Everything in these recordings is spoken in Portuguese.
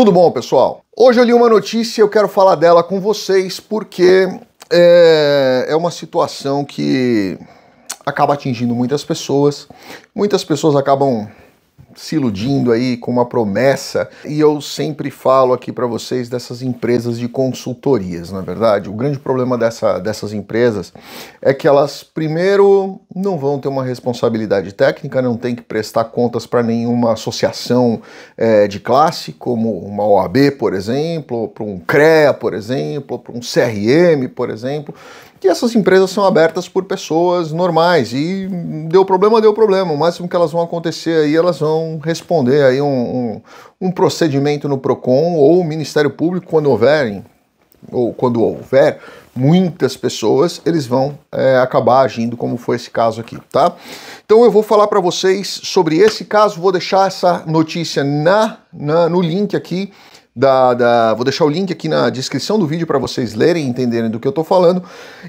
Tudo bom, pessoal? Hoje eu li uma notícia e eu quero falar dela com vocês porque é, é uma situação que acaba atingindo muitas pessoas. Muitas pessoas acabam se iludindo aí com uma promessa. E eu sempre falo aqui para vocês dessas empresas de consultorias, na é verdade. O grande problema dessa, dessas empresas é que elas, primeiro, não vão ter uma responsabilidade técnica, não tem que prestar contas para nenhuma associação é, de classe, como uma OAB, por exemplo, para um CREA, por exemplo, para um CRM, por exemplo que essas empresas são abertas por pessoas normais e deu problema, deu problema. O máximo que elas vão acontecer aí, elas vão responder aí um, um, um procedimento no PROCON ou o Ministério Público quando houverem, ou quando houver muitas pessoas, eles vão é, acabar agindo como foi esse caso aqui, tá? Então eu vou falar para vocês sobre esse caso, vou deixar essa notícia na, na no link aqui da, da, vou deixar o link aqui na descrição do vídeo para vocês lerem e entenderem do que eu estou falando.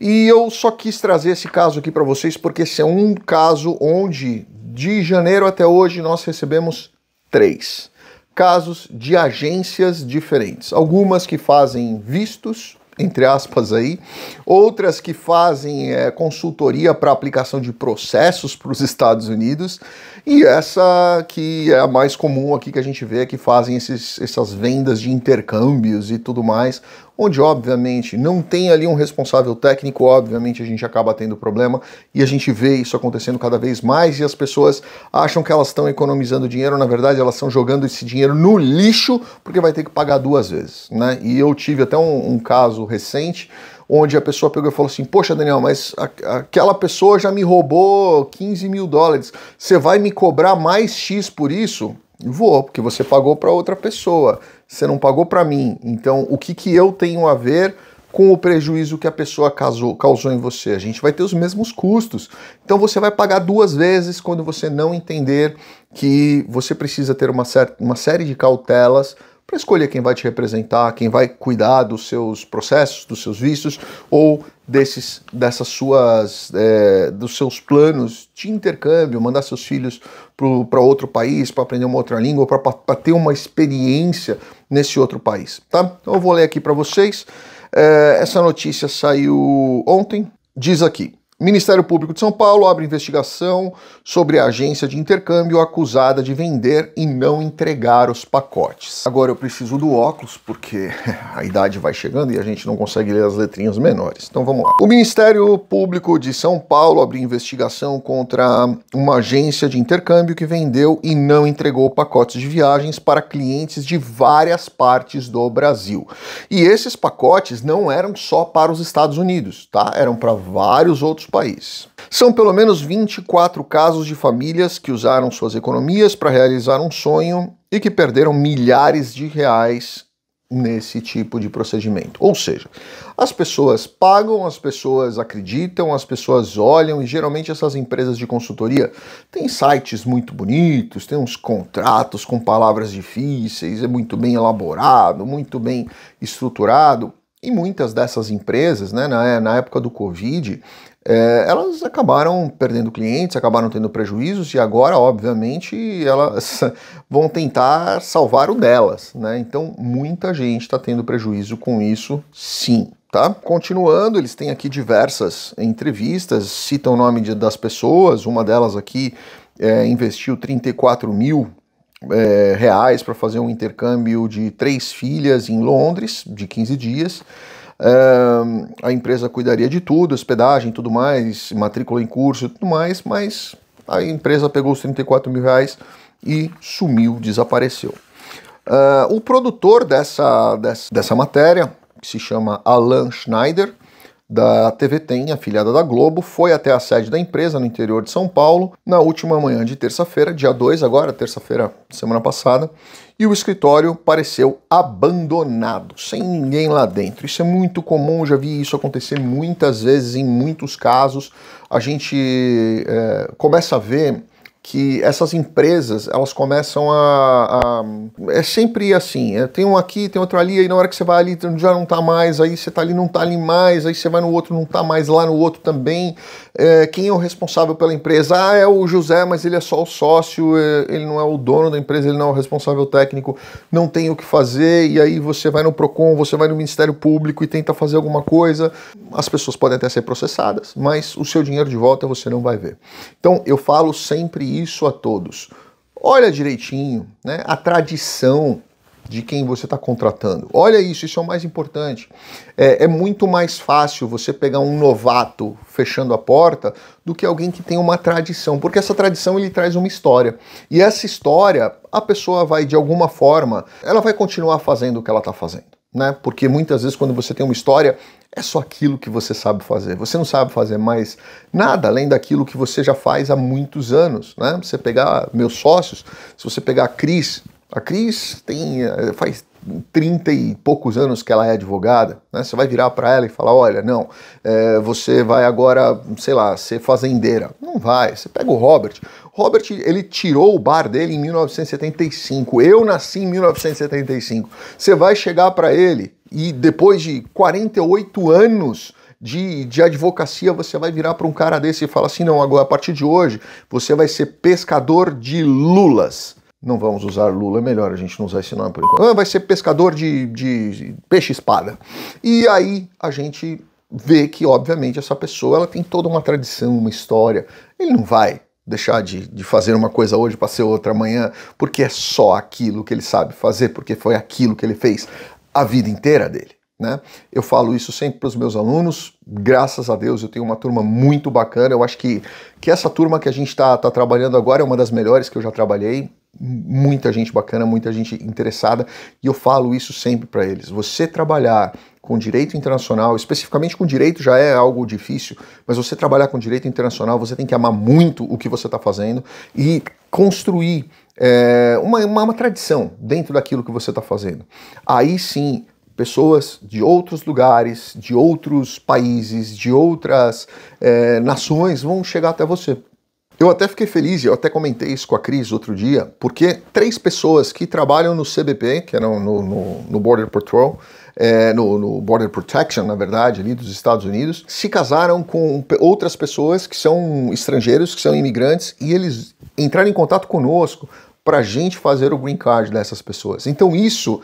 E eu só quis trazer esse caso aqui para vocês porque esse é um caso onde de janeiro até hoje nós recebemos três casos de agências diferentes. Algumas que fazem vistos entre aspas aí, outras que fazem é, consultoria para aplicação de processos para os Estados Unidos, e essa que é a mais comum aqui que a gente vê, que fazem esses, essas vendas de intercâmbios e tudo mais onde obviamente não tem ali um responsável técnico, obviamente a gente acaba tendo problema e a gente vê isso acontecendo cada vez mais e as pessoas acham que elas estão economizando dinheiro, na verdade elas estão jogando esse dinheiro no lixo porque vai ter que pagar duas vezes, né? E eu tive até um, um caso recente onde a pessoa pegou e falou assim: Poxa, Daniel, mas a, aquela pessoa já me roubou 15 mil dólares, você vai me cobrar mais X por isso? Vou, porque você pagou para outra pessoa, você não pagou para mim. Então, o que, que eu tenho a ver com o prejuízo que a pessoa causou, causou em você? A gente vai ter os mesmos custos. Então, você vai pagar duas vezes quando você não entender que você precisa ter uma, uma série de cautelas para escolher quem vai te representar, quem vai cuidar dos seus processos, dos seus vícios ou desses, dessas suas, é, dos seus planos de intercâmbio, mandar seus filhos para outro país para aprender uma outra língua, para ter uma experiência nesse outro país, tá? Então eu vou ler aqui para vocês. É, essa notícia saiu ontem. Diz aqui: Ministério Público de São Paulo abre investigação sobre a agência de intercâmbio acusada de vender e não entregar os pacotes. Agora eu preciso do óculos porque a idade vai chegando e a gente não consegue ler as letrinhas menores. Então vamos lá. O Ministério Público de São Paulo abre investigação contra uma agência de intercâmbio que vendeu e não entregou pacotes de viagens para clientes de várias partes do Brasil. E esses pacotes não eram só para os Estados Unidos, tá? Eram para vários outros país. São pelo menos 24 casos de famílias que usaram suas economias para realizar um sonho e que perderam milhares de reais nesse tipo de procedimento. Ou seja, as pessoas pagam, as pessoas acreditam, as pessoas olham e geralmente essas empresas de consultoria têm sites muito bonitos, têm uns contratos com palavras difíceis, é muito bem elaborado, muito bem estruturado. E muitas dessas empresas, né, na, na época do Covid, é, elas acabaram perdendo clientes, acabaram tendo prejuízos e agora, obviamente, elas vão tentar salvar o delas, né? Então, muita gente está tendo prejuízo com isso, sim. Tá? Continuando, eles têm aqui diversas entrevistas, citam o nome de, das pessoas, uma delas aqui é, investiu 34 mil é, reais para fazer um intercâmbio de três filhas em Londres, de 15 dias a empresa cuidaria de tudo, hospedagem, tudo mais, matrícula em curso, tudo mais, mas a empresa pegou os 34 mil reais e sumiu, desapareceu. Uh, o produtor dessa, dessa, dessa matéria, que se chama Alan Schneider, da TV Tem, afiliada da Globo, foi até a sede da empresa no interior de São Paulo na última manhã de terça-feira, dia 2 agora, terça-feira, semana passada, e o escritório pareceu abandonado, sem ninguém lá dentro. Isso é muito comum, já vi isso acontecer muitas vezes, em muitos casos. A gente é, começa a ver que essas empresas elas começam a, a é sempre assim é, tem um aqui tem outro ali e na hora que você vai ali então já não tá mais aí você tá ali não tá ali mais aí você vai no outro não tá mais lá no outro também é, quem é o responsável pela empresa ah é o José mas ele é só o sócio é, ele não é o dono da empresa ele não é o responsável técnico não tem o que fazer e aí você vai no Procon você vai no Ministério Público e tenta fazer alguma coisa as pessoas podem até ser processadas mas o seu dinheiro de volta você não vai ver então eu falo sempre isso a todos. Olha direitinho né, a tradição de quem você está contratando. Olha isso, isso é o mais importante. É, é, muito mais fácil você pegar um novato fechando a porta do que alguém que tem uma tradição, porque essa tradição ele traz uma história. E essa história, a pessoa vai de alguma forma, ela vai continuar fazendo o que ela está fazendo né? Porque muitas vezes quando você tem uma história, é só aquilo que você sabe fazer. Você não sabe fazer mais nada além daquilo que você já faz há muitos anos, né? Você pegar meus sócios, se você pegar a Cris, a Cris tem eh, faz 30 e poucos anos que ela é advogada, né? Você vai virar para ela e falar, olha, não, é, você vai agora, sei lá, ser fazendeira. Não vai. Você pega o Robert. Robert, ele tirou o bar dele em 1975. Eu nasci em 1975. Você vai chegar para ele e depois de 48 anos de, de advocacia, você vai virar para um cara desse e falar assim: não, agora a partir de hoje você vai ser pescador de lulas não vamos usar Lula, é melhor a gente não usar esse nome por enquanto. Ah, vai ser pescador de, de peixe-espada. E aí a gente vê que, obviamente, essa pessoa ela tem toda uma tradição, uma história. Ele não vai deixar de, de fazer uma coisa hoje para ser outra amanhã, porque é só aquilo que ele sabe fazer, porque foi aquilo que ele fez a vida inteira dele. Né? Eu falo isso sempre para os meus alunos, graças a Deus eu tenho uma turma muito bacana. Eu acho que, que essa turma que a gente está tá trabalhando agora é uma das melhores que eu já trabalhei muita gente bacana, muita gente interessada, e eu falo isso sempre para eles. Você trabalhar com direito internacional, especificamente com direito já é algo difícil, mas você trabalhar com direito internacional, você tem que amar muito o que você está fazendo e construir é, uma, uma, uma tradição dentro daquilo que você está fazendo. Aí sim, pessoas de outros lugares, de outros países, de outras é, nações vão chegar até você. Eu até fiquei feliz, eu até comentei isso com a Cris outro dia, porque três pessoas que trabalham no CBP, que eram é no, no, no Border Patrol, é, no, no, Border Protection, na verdade, ali dos Estados Unidos, se casaram com outras pessoas que são estrangeiros, que são imigrantes, e eles entraram em contato conosco para a gente fazer o green card dessas pessoas. Então isso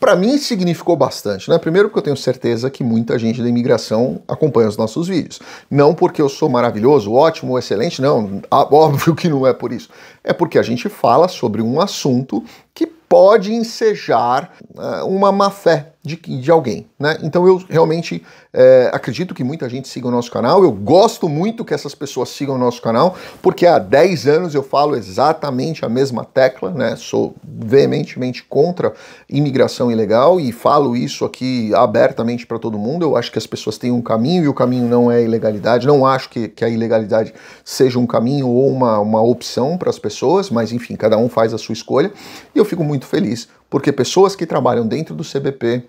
para mim significou bastante, né? Primeiro porque eu tenho certeza que muita gente da imigração acompanha os nossos vídeos. Não porque eu sou maravilhoso, ótimo, excelente, não, óbvio que não é por isso. É porque a gente fala sobre um assunto que pode ensejar ah, uma má fé de, de alguém. Né? Então eu realmente é, acredito que muita gente siga o nosso canal. Eu gosto muito que essas pessoas sigam o nosso canal, porque há 10 anos eu falo exatamente a mesma tecla, né? Sou veementemente contra imigração ilegal e falo isso aqui abertamente para todo mundo. Eu acho que as pessoas têm um caminho e o caminho não é ilegalidade. Não acho que, que a ilegalidade seja um caminho ou uma, uma opção para as pessoas, mas enfim, cada um faz a sua escolha. E eu fico muito feliz porque pessoas que trabalham dentro do CBP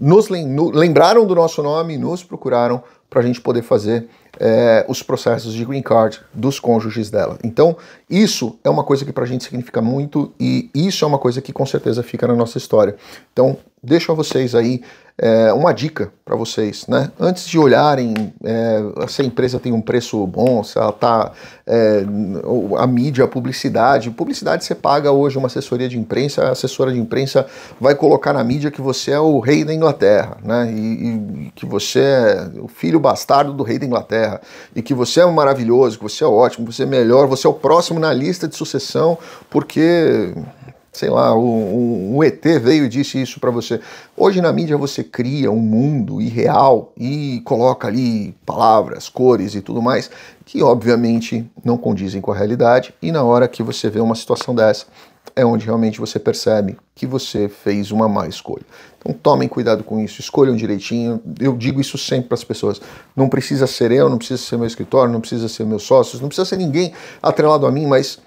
nos lembraram do nosso nome e nos procuraram para a gente poder fazer é, os processos de green card dos cônjuges dela. Então, isso é uma coisa que para a gente significa muito e isso é uma coisa que com certeza fica na nossa história. Então, deixo a vocês aí é, uma dica para vocês, né? Antes de olharem é, se a empresa tem um preço bom, se ela tá é, a mídia, a publicidade. Publicidade você paga hoje uma assessoria de imprensa, a assessora de imprensa vai colocar na mídia que você é o rei da Inglaterra, né? E, e que você é o filho bastardo do rei da Inglaterra e que você é maravilhoso, que você é ótimo, você é melhor, você é o próximo na lista de sucessão, porque sei lá, um, um, ET veio e disse isso para você. Hoje na mídia você cria um mundo irreal e coloca ali palavras, cores e tudo mais que obviamente não condizem com a realidade e na hora que você vê uma situação dessa é onde realmente você percebe que você fez uma má escolha. Então tomem cuidado com isso, escolham direitinho. Eu digo isso sempre para as pessoas. Não precisa ser eu, não precisa ser meu escritório, não precisa ser meus sócios, não precisa ser ninguém atrelado a mim, mas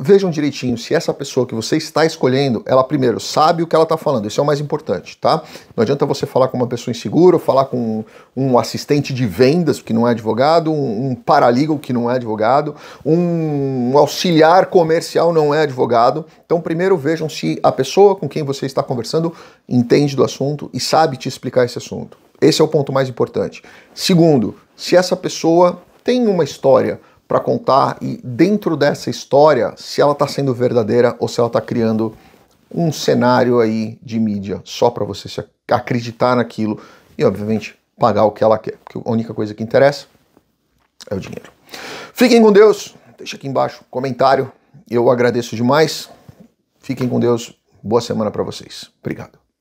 Vejam direitinho se essa pessoa que você está escolhendo, ela primeiro sabe o que ela está falando. Isso é o mais importante, tá? Não adianta você falar com uma pessoa insegura, falar com um assistente de vendas que não é advogado, um, um paralegal que não é advogado, um auxiliar comercial não é advogado. Então primeiro vejam se a pessoa com quem você está conversando entende do assunto e sabe te explicar esse assunto. Esse é o ponto mais importante. Segundo, se essa pessoa tem uma história para contar e dentro dessa história, se ela está sendo verdadeira ou se ela está criando um cenário aí de mídia só para você se acreditar naquilo e obviamente pagar o que ela quer, porque a única coisa que interessa é o dinheiro. Fiquem com Deus, deixa aqui embaixo um comentário, eu agradeço demais. Fiquem com Deus, boa semana para vocês. Obrigado.